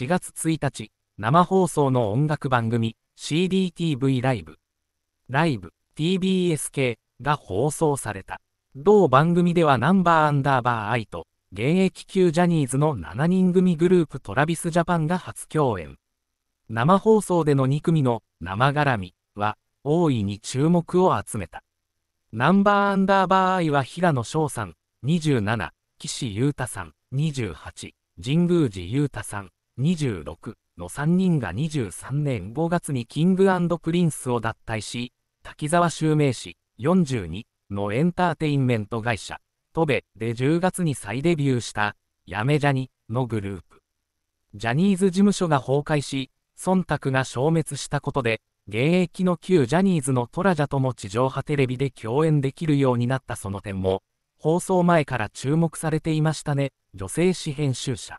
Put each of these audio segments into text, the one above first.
4月1日、生放送の音楽番組 CDTV ライブ、ライブ TBS 系が放送された。同番組ではナンバーアンダーバー I と現役級ジャニーズの7人組グループトラビスジャパンが初共演。生放送での2組の生絡みは大いに注目を集めた。ナンバーアンダーバー I は平野翔さん27、岸優太さん28、神宮寺優太さん26の3人が23年5月にキングプリンスを脱退し、滝沢襲名氏42のエンターテインメント会社、トベで10月に再デビューした、やめジャニのグループ。ジャニーズ事務所が崩壊し、忖度が消滅したことで、現役の旧ジャニーズのトラジャとも地上波テレビで共演できるようになったその点も、放送前から注目されていましたね、女性誌編集者。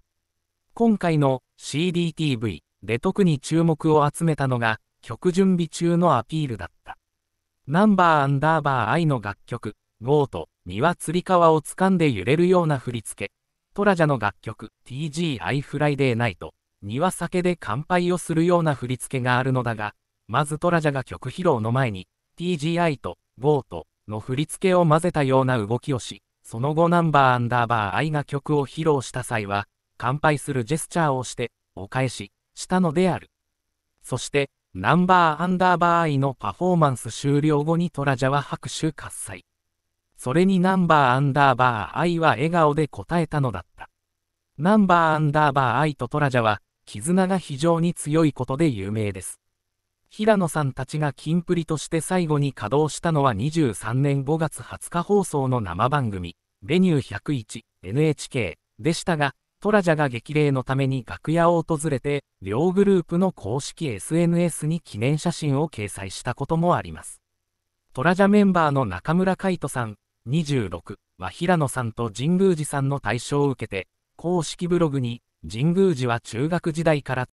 今回の CDTV で特に注目を集めたのが曲準備中のアピールだった。ナンバーアンダーバー愛の楽曲、ゴーと身はつり革を掴んで揺れるような振り付け、トラジャの楽曲 TGI フライデーナイト、には酒で乾杯をするような振り付けがあるのだが、まずトラジャが曲披露の前に TGI とゴーとの振り付けを混ぜたような動きをし、その後ナンバーアンダーバー愛が曲を披露した際は、乾杯するジェスチャーをして、お返ししたのである。そして、ナンバーアンダーバーアイのパフォーマンス終了後にトラジャは拍手喝采。それにナンバーアンダーバーアイは笑顔で答えたのだった。ナンバーアンダーバーアイとトラジャは、絆が非常に強いことで有名です。平野さんたちがキンプリとして最後に稼働したのは23年5月20日放送の生番組、ベニュー101、NHK でしたが、トラジャが激励のために楽屋を訪れて、両グループの公式 SNS に記念写真を掲載したこともあります。トラジャメンバーの中村海人さん、26は平野さんと神宮寺さんの対象を受けて、公式ブログに、神宮寺は中学時代から